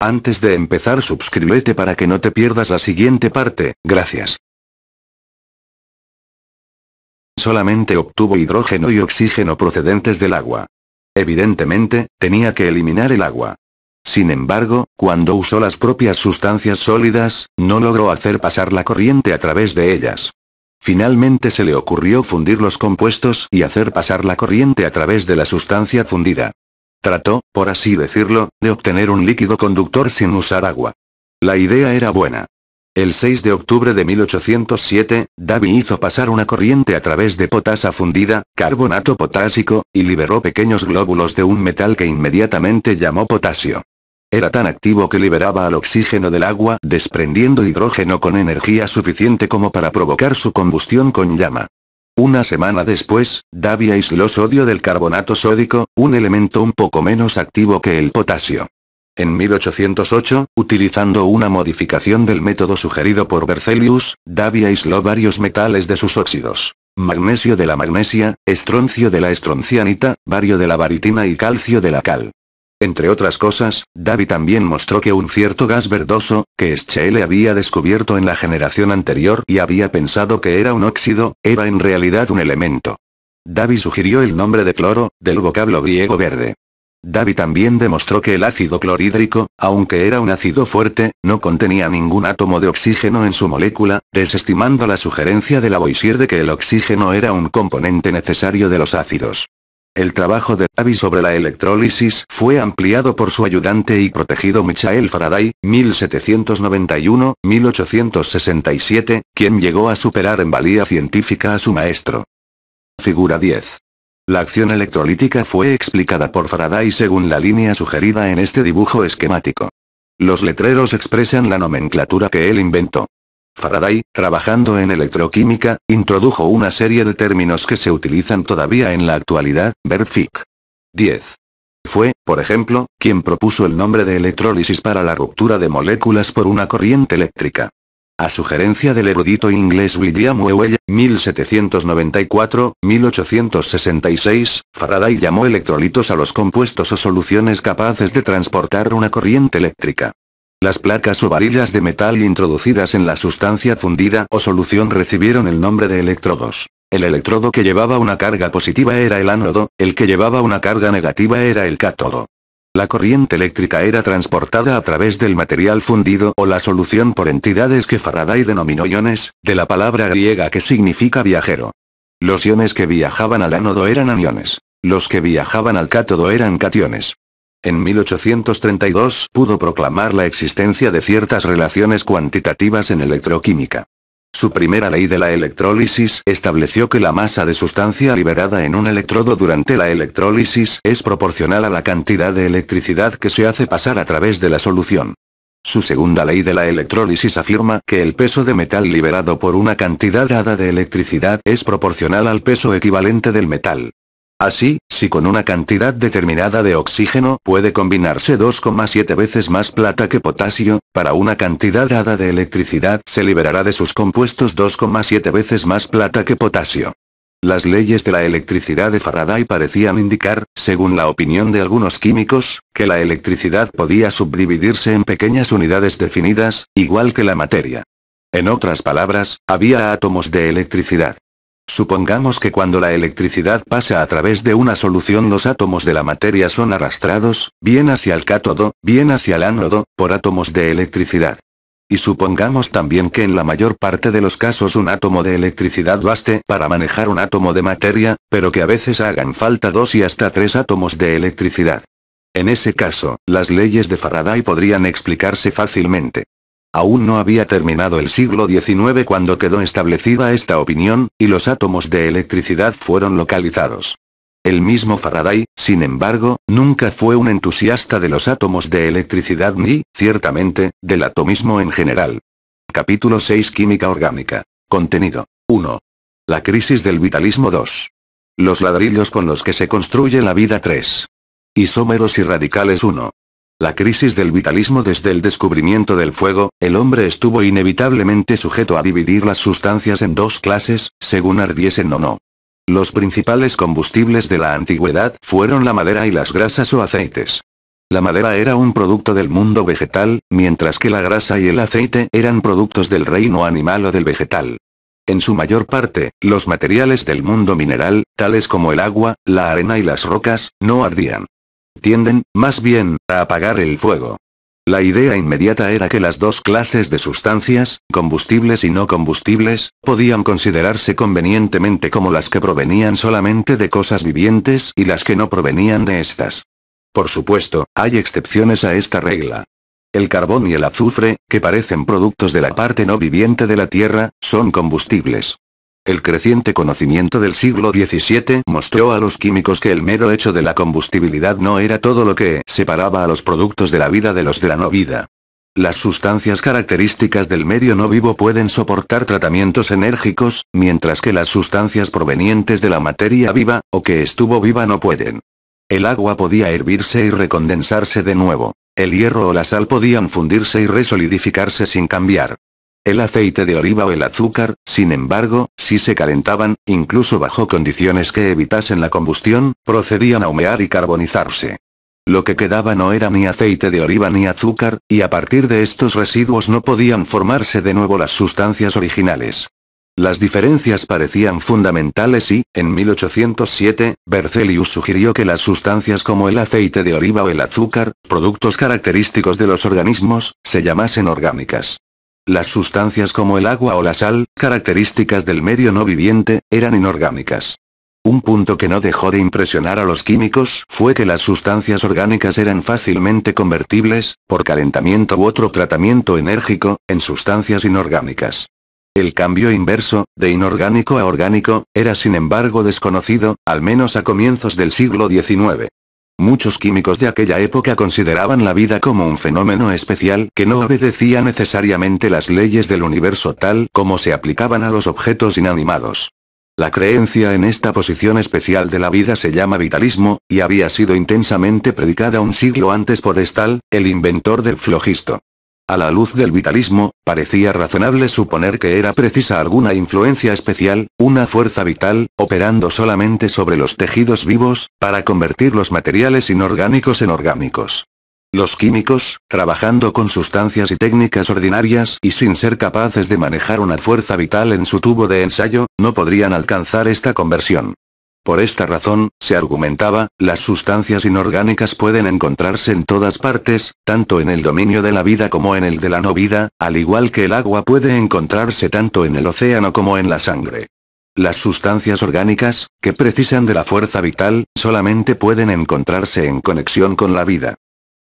Antes de empezar suscríbete para que no te pierdas la siguiente parte, gracias. Solamente obtuvo hidrógeno y oxígeno procedentes del agua. Evidentemente, tenía que eliminar el agua. Sin embargo, cuando usó las propias sustancias sólidas, no logró hacer pasar la corriente a través de ellas. Finalmente se le ocurrió fundir los compuestos y hacer pasar la corriente a través de la sustancia fundida. Trató, por así decirlo, de obtener un líquido conductor sin usar agua. La idea era buena. El 6 de octubre de 1807, Davy hizo pasar una corriente a través de potasa fundida, carbonato potásico, y liberó pequeños glóbulos de un metal que inmediatamente llamó potasio. Era tan activo que liberaba al oxígeno del agua desprendiendo hidrógeno con energía suficiente como para provocar su combustión con llama. Una semana después, Davy aisló sodio del carbonato sódico, un elemento un poco menos activo que el potasio. En 1808, utilizando una modificación del método sugerido por Berzelius, Davy aisló varios metales de sus óxidos. Magnesio de la magnesia, estroncio de la estroncianita, bario de la baritina y calcio de la cal. Entre otras cosas, Davy también mostró que un cierto gas verdoso, que Scheele había descubierto en la generación anterior y había pensado que era un óxido, era en realidad un elemento. Davy sugirió el nombre de cloro, del vocablo griego verde. Davy también demostró que el ácido clorhídrico, aunque era un ácido fuerte, no contenía ningún átomo de oxígeno en su molécula, desestimando la sugerencia de Lavoisier de que el oxígeno era un componente necesario de los ácidos. El trabajo de Davy sobre la electrólisis fue ampliado por su ayudante y protegido Michael Faraday, 1791-1867, quien llegó a superar en valía científica a su maestro. Figura 10. La acción electrolítica fue explicada por Faraday según la línea sugerida en este dibujo esquemático. Los letreros expresan la nomenclatura que él inventó. Faraday, trabajando en electroquímica, introdujo una serie de términos que se utilizan todavía en la actualidad, ver 10. Fue, por ejemplo, quien propuso el nombre de electrólisis para la ruptura de moléculas por una corriente eléctrica. A sugerencia del erudito inglés William Whewell, 1794-1866, Faraday llamó electrolitos a los compuestos o soluciones capaces de transportar una corriente eléctrica. Las placas o varillas de metal introducidas en la sustancia fundida o solución recibieron el nombre de electrodos. El electrodo que llevaba una carga positiva era el ánodo, el que llevaba una carga negativa era el cátodo. La corriente eléctrica era transportada a través del material fundido o la solución por entidades que Faraday denominó iones, de la palabra griega que significa viajero. Los iones que viajaban al ánodo eran aniones. Los que viajaban al cátodo eran cationes. En 1832 pudo proclamar la existencia de ciertas relaciones cuantitativas en electroquímica. Su primera ley de la electrólisis estableció que la masa de sustancia liberada en un electrodo durante la electrólisis es proporcional a la cantidad de electricidad que se hace pasar a través de la solución. Su segunda ley de la electrólisis afirma que el peso de metal liberado por una cantidad dada de electricidad es proporcional al peso equivalente del metal. Así, si con una cantidad determinada de oxígeno puede combinarse 2,7 veces más plata que potasio, para una cantidad dada de electricidad se liberará de sus compuestos 2,7 veces más plata que potasio. Las leyes de la electricidad de Faraday parecían indicar, según la opinión de algunos químicos, que la electricidad podía subdividirse en pequeñas unidades definidas, igual que la materia. En otras palabras, había átomos de electricidad. Supongamos que cuando la electricidad pasa a través de una solución los átomos de la materia son arrastrados, bien hacia el cátodo, bien hacia el ánodo, por átomos de electricidad. Y supongamos también que en la mayor parte de los casos un átomo de electricidad baste para manejar un átomo de materia, pero que a veces hagan falta dos y hasta tres átomos de electricidad. En ese caso, las leyes de Faraday podrían explicarse fácilmente. Aún no había terminado el siglo XIX cuando quedó establecida esta opinión, y los átomos de electricidad fueron localizados. El mismo Faraday, sin embargo, nunca fue un entusiasta de los átomos de electricidad ni, ciertamente, del atomismo en general. Capítulo 6 Química orgánica. Contenido. 1. La crisis del vitalismo 2. Los ladrillos con los que se construye la vida 3. Isómeros y radicales 1. La crisis del vitalismo desde el descubrimiento del fuego, el hombre estuvo inevitablemente sujeto a dividir las sustancias en dos clases, según ardiesen o no. Los principales combustibles de la antigüedad fueron la madera y las grasas o aceites. La madera era un producto del mundo vegetal, mientras que la grasa y el aceite eran productos del reino animal o del vegetal. En su mayor parte, los materiales del mundo mineral, tales como el agua, la arena y las rocas, no ardían tienden, más bien, a apagar el fuego. La idea inmediata era que las dos clases de sustancias, combustibles y no combustibles, podían considerarse convenientemente como las que provenían solamente de cosas vivientes y las que no provenían de estas. Por supuesto, hay excepciones a esta regla. El carbón y el azufre, que parecen productos de la parte no viviente de la Tierra, son combustibles. El creciente conocimiento del siglo XVII mostró a los químicos que el mero hecho de la combustibilidad no era todo lo que separaba a los productos de la vida de los de la no vida. Las sustancias características del medio no vivo pueden soportar tratamientos enérgicos, mientras que las sustancias provenientes de la materia viva, o que estuvo viva no pueden. El agua podía hervirse y recondensarse de nuevo. El hierro o la sal podían fundirse y resolidificarse sin cambiar. El aceite de oliva o el azúcar, sin embargo, si se calentaban, incluso bajo condiciones que evitasen la combustión, procedían a humear y carbonizarse. Lo que quedaba no era ni aceite de oliva ni azúcar, y a partir de estos residuos no podían formarse de nuevo las sustancias originales. Las diferencias parecían fundamentales y, en 1807, Berzelius sugirió que las sustancias como el aceite de oliva o el azúcar, productos característicos de los organismos, se llamasen orgánicas. Las sustancias como el agua o la sal, características del medio no viviente, eran inorgánicas. Un punto que no dejó de impresionar a los químicos fue que las sustancias orgánicas eran fácilmente convertibles, por calentamiento u otro tratamiento enérgico, en sustancias inorgánicas. El cambio inverso, de inorgánico a orgánico, era sin embargo desconocido, al menos a comienzos del siglo XIX. Muchos químicos de aquella época consideraban la vida como un fenómeno especial que no obedecía necesariamente las leyes del universo tal como se aplicaban a los objetos inanimados. La creencia en esta posición especial de la vida se llama vitalismo, y había sido intensamente predicada un siglo antes por Stahl, el inventor del flogisto. A la luz del vitalismo, parecía razonable suponer que era precisa alguna influencia especial, una fuerza vital, operando solamente sobre los tejidos vivos, para convertir los materiales inorgánicos en orgánicos. Los químicos, trabajando con sustancias y técnicas ordinarias y sin ser capaces de manejar una fuerza vital en su tubo de ensayo, no podrían alcanzar esta conversión. Por esta razón, se argumentaba, las sustancias inorgánicas pueden encontrarse en todas partes, tanto en el dominio de la vida como en el de la no vida, al igual que el agua puede encontrarse tanto en el océano como en la sangre. Las sustancias orgánicas, que precisan de la fuerza vital, solamente pueden encontrarse en conexión con la vida.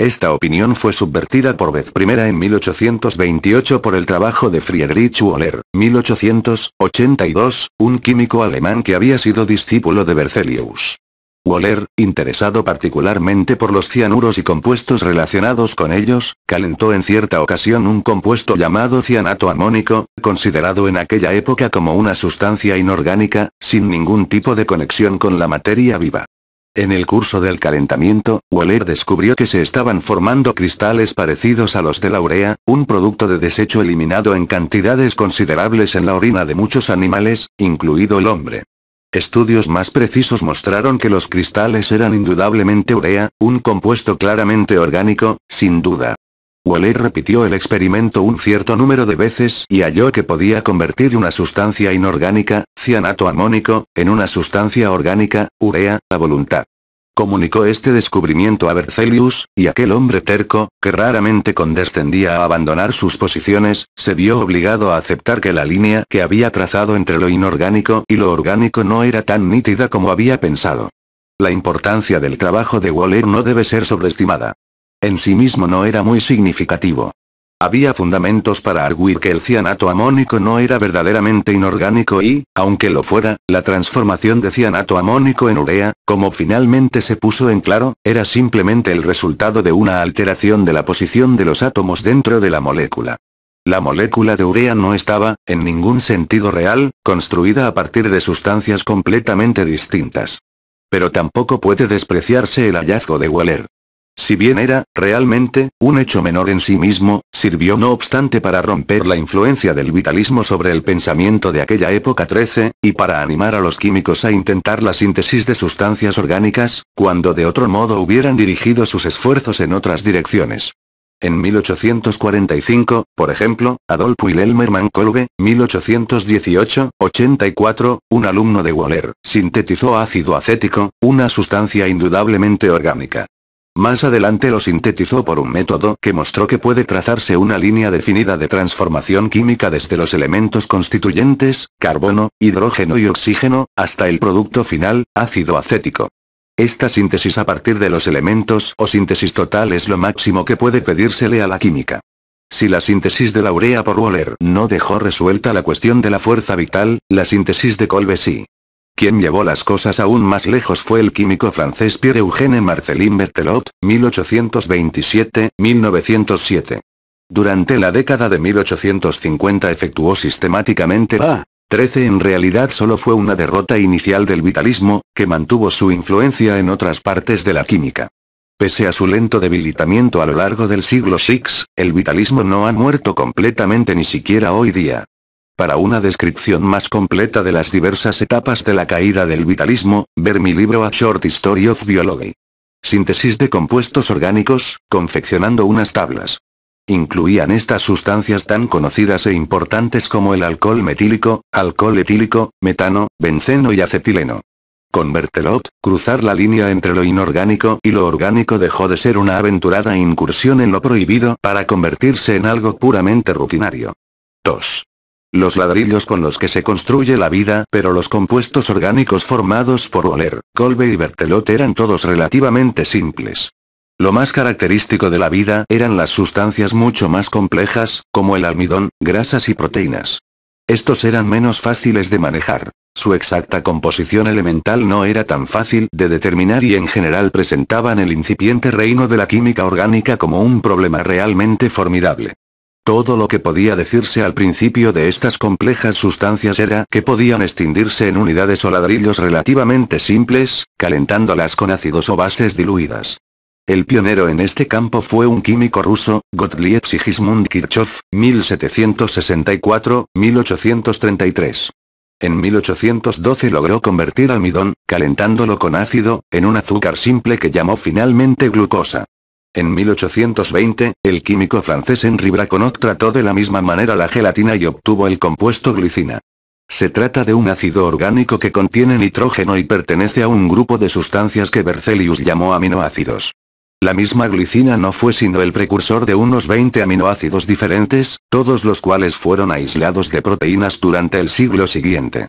Esta opinión fue subvertida por vez primera en 1828 por el trabajo de Friedrich Wöhler, 1882, un químico alemán que había sido discípulo de Berzelius. Wöhler, interesado particularmente por los cianuros y compuestos relacionados con ellos, calentó en cierta ocasión un compuesto llamado cianato amónico, considerado en aquella época como una sustancia inorgánica, sin ningún tipo de conexión con la materia viva. En el curso del calentamiento, Waller descubrió que se estaban formando cristales parecidos a los de la urea, un producto de desecho eliminado en cantidades considerables en la orina de muchos animales, incluido el hombre. Estudios más precisos mostraron que los cristales eran indudablemente urea, un compuesto claramente orgánico, sin duda. Waller repitió el experimento un cierto número de veces y halló que podía convertir una sustancia inorgánica, cianato amónico, en una sustancia orgánica, urea, a voluntad. Comunicó este descubrimiento a Berzelius, y aquel hombre terco, que raramente condescendía a abandonar sus posiciones, se vio obligado a aceptar que la línea que había trazado entre lo inorgánico y lo orgánico no era tan nítida como había pensado. La importancia del trabajo de Waller no debe ser sobreestimada. En sí mismo no era muy significativo. Había fundamentos para arguir que el cianato amónico no era verdaderamente inorgánico y, aunque lo fuera, la transformación de cianato amónico en urea, como finalmente se puso en claro, era simplemente el resultado de una alteración de la posición de los átomos dentro de la molécula. La molécula de urea no estaba, en ningún sentido real, construida a partir de sustancias completamente distintas. Pero tampoco puede despreciarse el hallazgo de Waller. Si bien era, realmente, un hecho menor en sí mismo, sirvió no obstante para romper la influencia del vitalismo sobre el pensamiento de aquella época 13, y para animar a los químicos a intentar la síntesis de sustancias orgánicas, cuando de otro modo hubieran dirigido sus esfuerzos en otras direcciones. En 1845, por ejemplo, Adolphe Wilhelm Kolbe, 1818-84, un alumno de Waller, sintetizó ácido acético, una sustancia indudablemente orgánica. Más adelante lo sintetizó por un método que mostró que puede trazarse una línea definida de transformación química desde los elementos constituyentes, carbono, hidrógeno y oxígeno, hasta el producto final, ácido acético. Esta síntesis a partir de los elementos o síntesis total es lo máximo que puede pedírsele a la química. Si la síntesis de la urea por Waller no dejó resuelta la cuestión de la fuerza vital, la síntesis de Kolbe sí. Quien llevó las cosas aún más lejos fue el químico francés Pierre-Eugène Marcelin Bertelot, 1827-1907. Durante la década de 1850 efectuó sistemáticamente la 13 en realidad solo fue una derrota inicial del vitalismo, que mantuvo su influencia en otras partes de la química. Pese a su lento debilitamiento a lo largo del siglo VI, el vitalismo no ha muerto completamente ni siquiera hoy día. Para una descripción más completa de las diversas etapas de la caída del vitalismo, ver mi libro A Short History of Biology. Síntesis de compuestos orgánicos, confeccionando unas tablas. Incluían estas sustancias tan conocidas e importantes como el alcohol metílico, alcohol etílico, metano, benceno y acetileno. Con Bertelot, cruzar la línea entre lo inorgánico y lo orgánico dejó de ser una aventurada incursión en lo prohibido para convertirse en algo puramente rutinario. 2 los ladrillos con los que se construye la vida, pero los compuestos orgánicos formados por Oler, Kolbe y Bertelot eran todos relativamente simples. Lo más característico de la vida eran las sustancias mucho más complejas, como el almidón, grasas y proteínas. Estos eran menos fáciles de manejar. Su exacta composición elemental no era tan fácil de determinar y en general presentaban el incipiente reino de la química orgánica como un problema realmente formidable. Todo lo que podía decirse al principio de estas complejas sustancias era que podían extindirse en unidades o ladrillos relativamente simples, calentándolas con ácidos o bases diluidas. El pionero en este campo fue un químico ruso, Gottlieb Sigismund Kirchhoff, 1764-1833. En 1812 logró convertir almidón, calentándolo con ácido, en un azúcar simple que llamó finalmente glucosa. En 1820, el químico francés Henri Braconot trató de la misma manera la gelatina y obtuvo el compuesto glicina. Se trata de un ácido orgánico que contiene nitrógeno y pertenece a un grupo de sustancias que Berzelius llamó aminoácidos. La misma glicina no fue sino el precursor de unos 20 aminoácidos diferentes, todos los cuales fueron aislados de proteínas durante el siglo siguiente.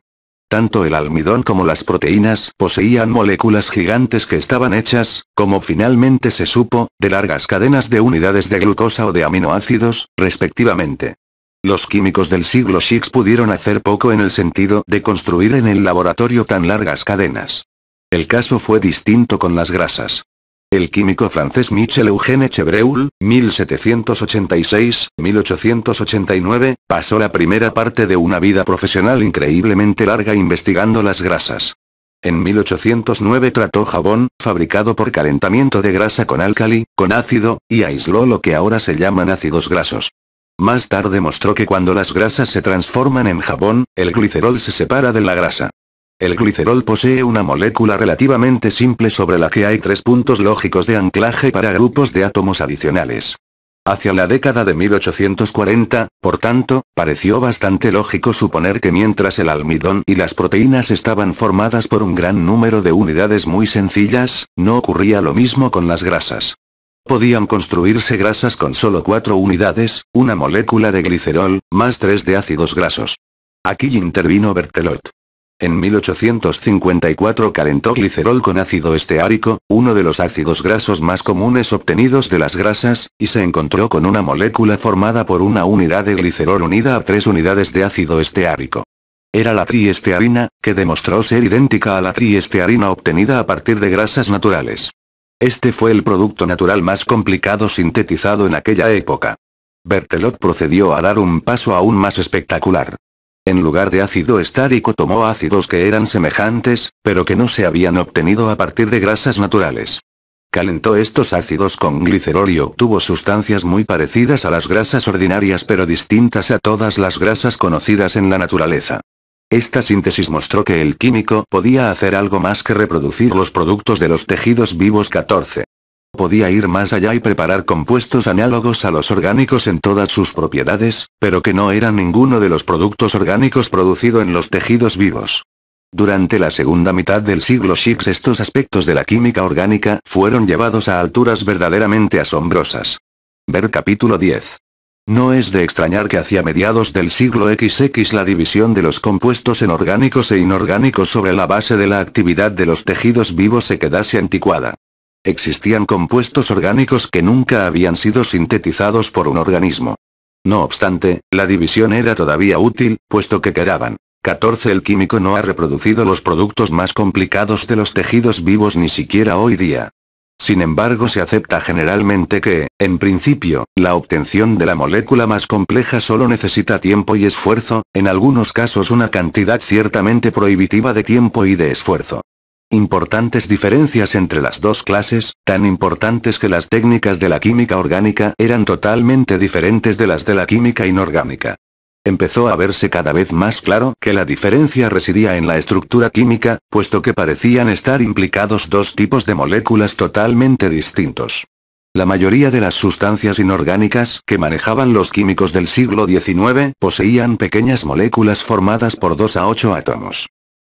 Tanto el almidón como las proteínas poseían moléculas gigantes que estaban hechas, como finalmente se supo, de largas cadenas de unidades de glucosa o de aminoácidos, respectivamente. Los químicos del siglo XIX pudieron hacer poco en el sentido de construir en el laboratorio tan largas cadenas. El caso fue distinto con las grasas. El químico francés Michel Eugène Chevreul, 1786-1889, pasó la primera parte de una vida profesional increíblemente larga investigando las grasas. En 1809 trató jabón, fabricado por calentamiento de grasa con álcali, con ácido, y aisló lo que ahora se llaman ácidos grasos. Más tarde mostró que cuando las grasas se transforman en jabón, el glicerol se separa de la grasa. El glicerol posee una molécula relativamente simple sobre la que hay tres puntos lógicos de anclaje para grupos de átomos adicionales. Hacia la década de 1840, por tanto, pareció bastante lógico suponer que mientras el almidón y las proteínas estaban formadas por un gran número de unidades muy sencillas, no ocurría lo mismo con las grasas. Podían construirse grasas con solo cuatro unidades, una molécula de glicerol, más tres de ácidos grasos. Aquí intervino Bertelot. En 1854 calentó glicerol con ácido esteárico, uno de los ácidos grasos más comunes obtenidos de las grasas, y se encontró con una molécula formada por una unidad de glicerol unida a tres unidades de ácido esteárico. Era la triestearina, que demostró ser idéntica a la triestearina obtenida a partir de grasas naturales. Este fue el producto natural más complicado sintetizado en aquella época. Bertelot procedió a dar un paso aún más espectacular. En lugar de ácido estárico tomó ácidos que eran semejantes, pero que no se habían obtenido a partir de grasas naturales. Calentó estos ácidos con glicerol y obtuvo sustancias muy parecidas a las grasas ordinarias pero distintas a todas las grasas conocidas en la naturaleza. Esta síntesis mostró que el químico podía hacer algo más que reproducir los productos de los tejidos vivos 14 podía ir más allá y preparar compuestos análogos a los orgánicos en todas sus propiedades, pero que no eran ninguno de los productos orgánicos producido en los tejidos vivos. Durante la segunda mitad del siglo VI estos aspectos de la química orgánica fueron llevados a alturas verdaderamente asombrosas. Ver capítulo 10. No es de extrañar que hacia mediados del siglo XX la división de los compuestos en orgánicos e inorgánicos sobre la base de la actividad de los tejidos vivos se quedase anticuada. Existían compuestos orgánicos que nunca habían sido sintetizados por un organismo. No obstante, la división era todavía útil, puesto que quedaban 14. El químico no ha reproducido los productos más complicados de los tejidos vivos ni siquiera hoy día. Sin embargo, se acepta generalmente que, en principio, la obtención de la molécula más compleja solo necesita tiempo y esfuerzo, en algunos casos una cantidad ciertamente prohibitiva de tiempo y de esfuerzo. Importantes diferencias entre las dos clases, tan importantes que las técnicas de la química orgánica eran totalmente diferentes de las de la química inorgánica. Empezó a verse cada vez más claro que la diferencia residía en la estructura química, puesto que parecían estar implicados dos tipos de moléculas totalmente distintos. La mayoría de las sustancias inorgánicas que manejaban los químicos del siglo XIX poseían pequeñas moléculas formadas por 2 a 8 átomos.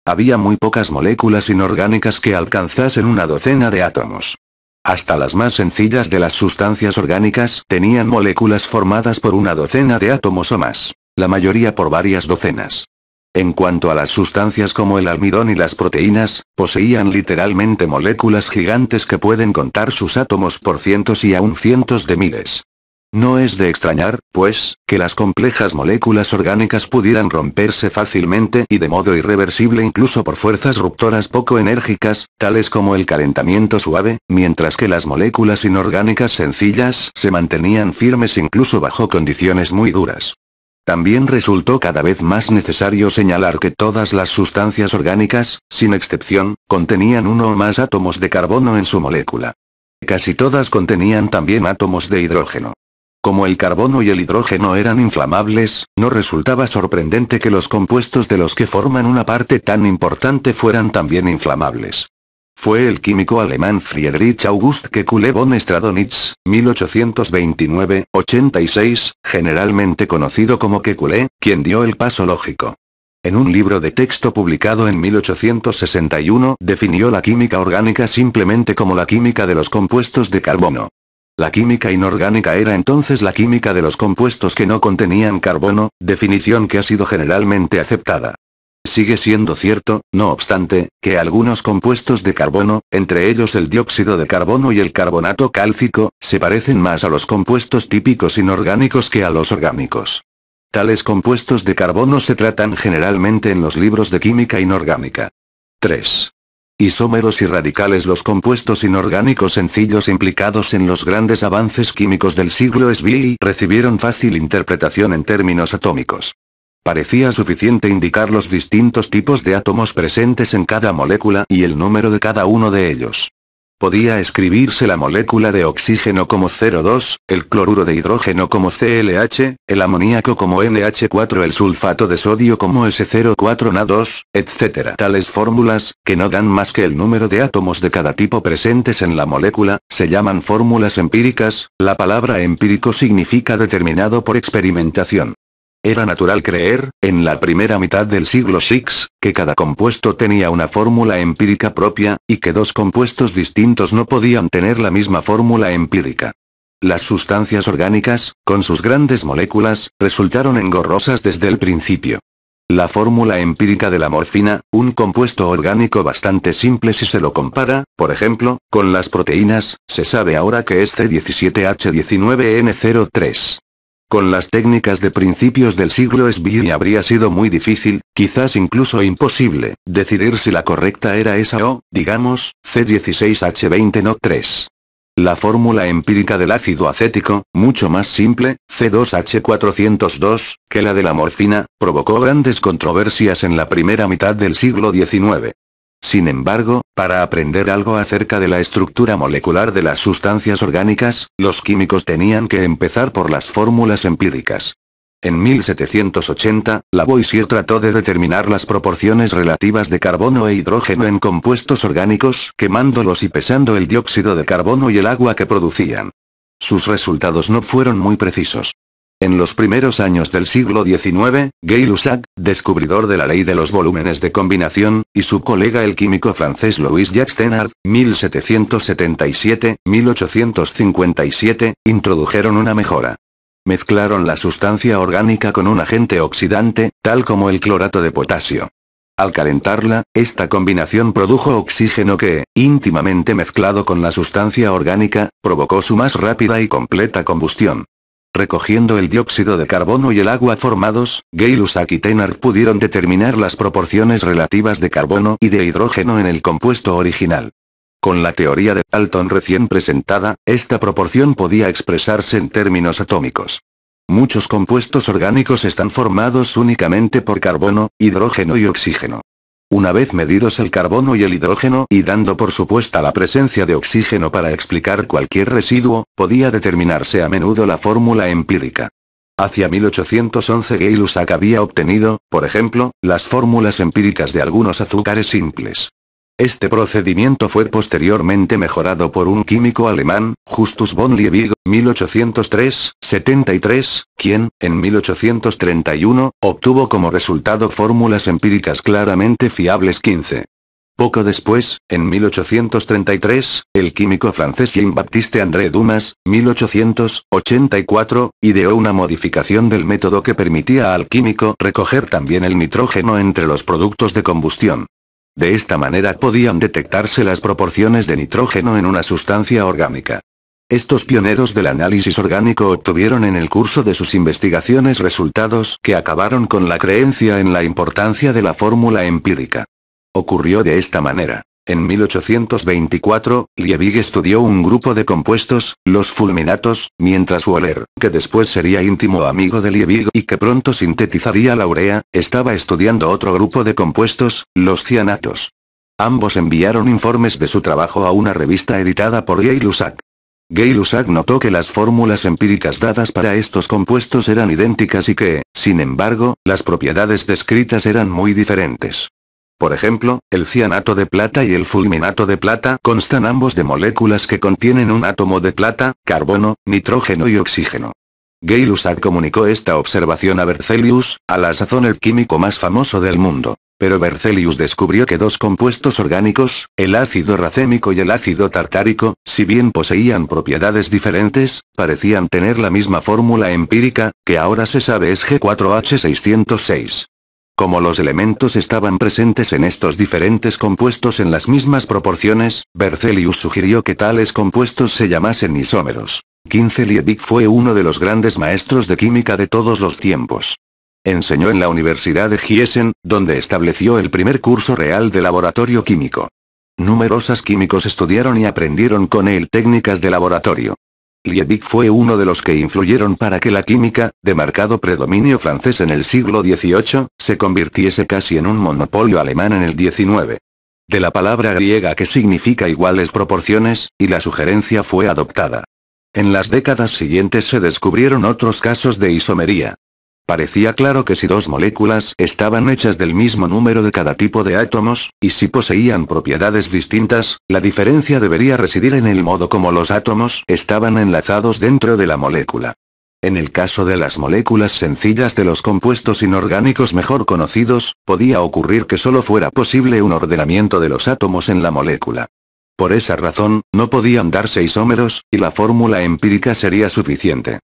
Había muy pocas moléculas inorgánicas que alcanzasen una docena de átomos. Hasta las más sencillas de las sustancias orgánicas tenían moléculas formadas por una docena de átomos o más, la mayoría por varias docenas. En cuanto a las sustancias como el almidón y las proteínas, poseían literalmente moléculas gigantes que pueden contar sus átomos por cientos y aún cientos de miles. No es de extrañar, pues, que las complejas moléculas orgánicas pudieran romperse fácilmente y de modo irreversible incluso por fuerzas ruptoras poco enérgicas, tales como el calentamiento suave, mientras que las moléculas inorgánicas sencillas se mantenían firmes incluso bajo condiciones muy duras. También resultó cada vez más necesario señalar que todas las sustancias orgánicas, sin excepción, contenían uno o más átomos de carbono en su molécula. Casi todas contenían también átomos de hidrógeno. Como el carbono y el hidrógeno eran inflamables, no resultaba sorprendente que los compuestos de los que forman una parte tan importante fueran también inflamables. Fue el químico alemán Friedrich August Kekule von Stradonitz, 1829-86, generalmente conocido como Kekule, quien dio el paso lógico. En un libro de texto publicado en 1861, definió la química orgánica simplemente como la química de los compuestos de carbono. La química inorgánica era entonces la química de los compuestos que no contenían carbono, definición que ha sido generalmente aceptada. Sigue siendo cierto, no obstante, que algunos compuestos de carbono, entre ellos el dióxido de carbono y el carbonato cálcico, se parecen más a los compuestos típicos inorgánicos que a los orgánicos. Tales compuestos de carbono se tratan generalmente en los libros de química inorgánica. 3 isómeros y radicales los compuestos inorgánicos sencillos implicados en los grandes avances químicos del siglo SBI recibieron fácil interpretación en términos atómicos. Parecía suficiente indicar los distintos tipos de átomos presentes en cada molécula y el número de cada uno de ellos. Podía escribirse la molécula de oxígeno como 02, el cloruro de hidrógeno como CLH, el amoníaco como NH4, el sulfato de sodio como S04Na2, etc. Tales fórmulas, que no dan más que el número de átomos de cada tipo presentes en la molécula, se llaman fórmulas empíricas, la palabra empírico significa determinado por experimentación. Era natural creer, en la primera mitad del siglo VI, que cada compuesto tenía una fórmula empírica propia, y que dos compuestos distintos no podían tener la misma fórmula empírica. Las sustancias orgánicas, con sus grandes moléculas, resultaron engorrosas desde el principio. La fórmula empírica de la morfina, un compuesto orgánico bastante simple si se lo compara, por ejemplo, con las proteínas, se sabe ahora que es C17H19N03. Con las técnicas de principios del siglo SBI habría sido muy difícil, quizás incluso imposible, decidir si la correcta era esa o, digamos, C16H20 no 3. La fórmula empírica del ácido acético, mucho más simple, C2H402, que la de la morfina, provocó grandes controversias en la primera mitad del siglo XIX. Sin embargo, para aprender algo acerca de la estructura molecular de las sustancias orgánicas, los químicos tenían que empezar por las fórmulas empíricas. En 1780, Lavoisier trató de determinar las proporciones relativas de carbono e hidrógeno en compuestos orgánicos, quemándolos y pesando el dióxido de carbono y el agua que producían. Sus resultados no fueron muy precisos. En los primeros años del siglo XIX, Gay-Lussac, descubridor de la ley de los volúmenes de combinación, y su colega el químico francés Louis Jacques 1777-1857, introdujeron una mejora. Mezclaron la sustancia orgánica con un agente oxidante, tal como el clorato de potasio. Al calentarla, esta combinación produjo oxígeno que, íntimamente mezclado con la sustancia orgánica, provocó su más rápida y completa combustión. Recogiendo el dióxido de carbono y el agua formados, Gay-Lussac y Tenard pudieron determinar las proporciones relativas de carbono y de hidrógeno en el compuesto original. Con la teoría de Dalton recién presentada, esta proporción podía expresarse en términos atómicos. Muchos compuestos orgánicos están formados únicamente por carbono, hidrógeno y oxígeno. Una vez medidos el carbono y el hidrógeno y dando por supuesta la presencia de oxígeno para explicar cualquier residuo, podía determinarse a menudo la fórmula empírica. Hacia 1811 Gay-Lussac había obtenido, por ejemplo, las fórmulas empíricas de algunos azúcares simples. Este procedimiento fue posteriormente mejorado por un químico alemán, Justus von Liebig, 1803-73, quien, en 1831, obtuvo como resultado fórmulas empíricas claramente fiables 15. Poco después, en 1833, el químico francés Jean-Baptiste André Dumas, 1884, ideó una modificación del método que permitía al químico recoger también el nitrógeno entre los productos de combustión. De esta manera podían detectarse las proporciones de nitrógeno en una sustancia orgánica. Estos pioneros del análisis orgánico obtuvieron en el curso de sus investigaciones resultados que acabaron con la creencia en la importancia de la fórmula empírica. Ocurrió de esta manera. En 1824, Liebig estudió un grupo de compuestos, los fulminatos, mientras Waller, que después sería íntimo amigo de Liebig y que pronto sintetizaría la urea, estaba estudiando otro grupo de compuestos, los cianatos. Ambos enviaron informes de su trabajo a una revista editada por Gay-Lussac. Gay-Lussac notó que las fórmulas empíricas dadas para estos compuestos eran idénticas y que, sin embargo, las propiedades descritas eran muy diferentes. Por ejemplo, el cianato de plata y el fulminato de plata constan ambos de moléculas que contienen un átomo de plata, carbono, nitrógeno y oxígeno. Gay Lussac comunicó esta observación a Berzelius, a la sazón el químico más famoso del mundo. Pero Berzelius descubrió que dos compuestos orgánicos, el ácido racémico y el ácido tartárico, si bien poseían propiedades diferentes, parecían tener la misma fórmula empírica, que ahora se sabe es G4H606. Como los elementos estaban presentes en estos diferentes compuestos en las mismas proporciones, Berzelius sugirió que tales compuestos se llamasen isómeros. 15 fue uno de los grandes maestros de química de todos los tiempos. Enseñó en la Universidad de Giesen, donde estableció el primer curso real de laboratorio químico. Numerosas químicos estudiaron y aprendieron con él técnicas de laboratorio. Liebig fue uno de los que influyeron para que la química, de marcado predominio francés en el siglo XVIII, se convirtiese casi en un monopolio alemán en el XIX. De la palabra griega que significa iguales proporciones, y la sugerencia fue adoptada. En las décadas siguientes se descubrieron otros casos de isomería. Parecía claro que si dos moléculas estaban hechas del mismo número de cada tipo de átomos, y si poseían propiedades distintas, la diferencia debería residir en el modo como los átomos estaban enlazados dentro de la molécula. En el caso de las moléculas sencillas de los compuestos inorgánicos mejor conocidos, podía ocurrir que solo fuera posible un ordenamiento de los átomos en la molécula. Por esa razón, no podían darse isómeros, y la fórmula empírica sería suficiente.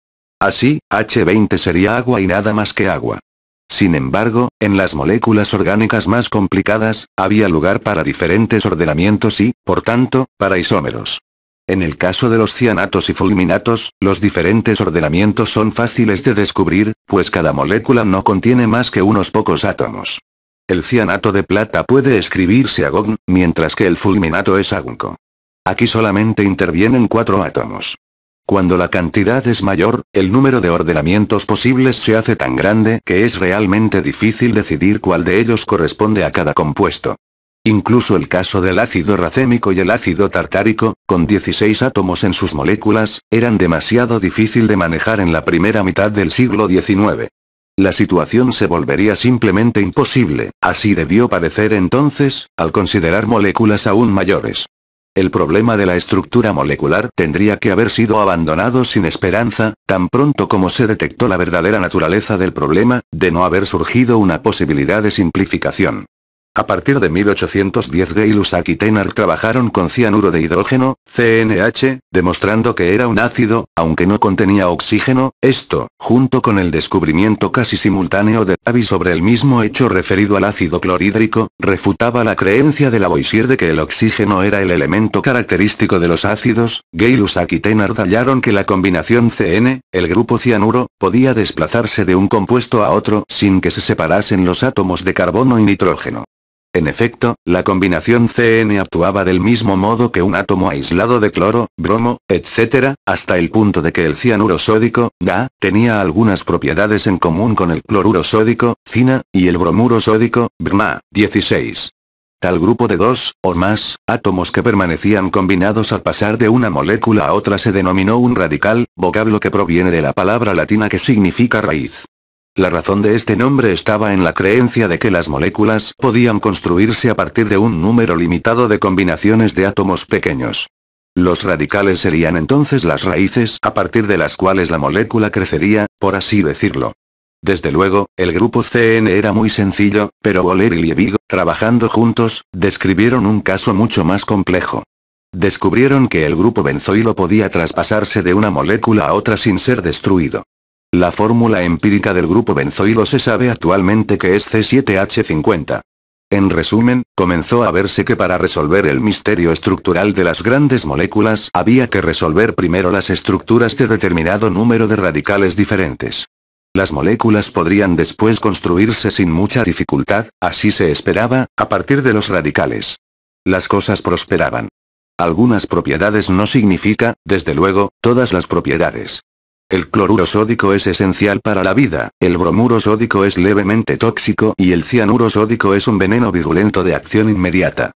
Así, H20 sería agua y nada más que agua. Sin embargo, en las moléculas orgánicas más complicadas, había lugar para diferentes ordenamientos y, por tanto, para isómeros. En el caso de los cianatos y fulminatos, los diferentes ordenamientos son fáciles de descubrir, pues cada molécula no contiene más que unos pocos átomos. El cianato de plata puede escribirse agón, mientras que el fulminato es agunco. Aquí solamente intervienen cuatro átomos. Cuando la cantidad es mayor, el número de ordenamientos posibles se hace tan grande que es realmente difícil decidir cuál de ellos corresponde a cada compuesto. Incluso el caso del ácido racémico y el ácido tartárico, con 16 átomos en sus moléculas, eran demasiado difícil de manejar en la primera mitad del siglo XIX. La situación se volvería simplemente imposible, así debió parecer entonces, al considerar moléculas aún mayores. El problema de la estructura molecular tendría que haber sido abandonado sin esperanza, tan pronto como se detectó la verdadera naturaleza del problema, de no haber surgido una posibilidad de simplificación. A partir de 1810 Gay Lussac y trabajaron con cianuro de hidrógeno, CNH, demostrando que era un ácido, aunque no contenía oxígeno, esto, junto con el descubrimiento casi simultáneo de Tavi sobre el mismo hecho referido al ácido clorhídrico, refutaba la creencia de Lavoisier de que el oxígeno era el elemento característico de los ácidos, Gay Lussac y Tenard hallaron que la combinación CN, el grupo cianuro, podía desplazarse de un compuesto a otro sin que se separasen los átomos de carbono y nitrógeno. En efecto, la combinación CN actuaba del mismo modo que un átomo aislado de cloro, bromo, etc., hasta el punto de que el cianuro sódico, Da, tenía algunas propiedades en común con el cloruro sódico, Cina, y el bromuro sódico, Brma, 16. Tal grupo de dos, o más, átomos que permanecían combinados al pasar de una molécula a otra se denominó un radical, vocablo que proviene de la palabra latina que significa raíz. La razón de este nombre estaba en la creencia de que las moléculas podían construirse a partir de un número limitado de combinaciones de átomos pequeños. Los radicales serían entonces las raíces a partir de las cuales la molécula crecería, por así decirlo. Desde luego, el grupo CN era muy sencillo, pero Boller y Liebig, trabajando juntos, describieron un caso mucho más complejo. Descubrieron que el grupo benzoilo podía traspasarse de una molécula a otra sin ser destruido. La fórmula empírica del grupo benzoilo se sabe actualmente que es C7H50. En resumen, comenzó a verse que para resolver el misterio estructural de las grandes moléculas había que resolver primero las estructuras de determinado número de radicales diferentes. Las moléculas podrían después construirse sin mucha dificultad, así se esperaba, a partir de los radicales. Las cosas prosperaban. Algunas propiedades no significa, desde luego, todas las propiedades. El cloruro sódico es esencial para la vida, el bromuro sódico es levemente tóxico y el cianuro sódico es un veneno virulento de acción inmediata.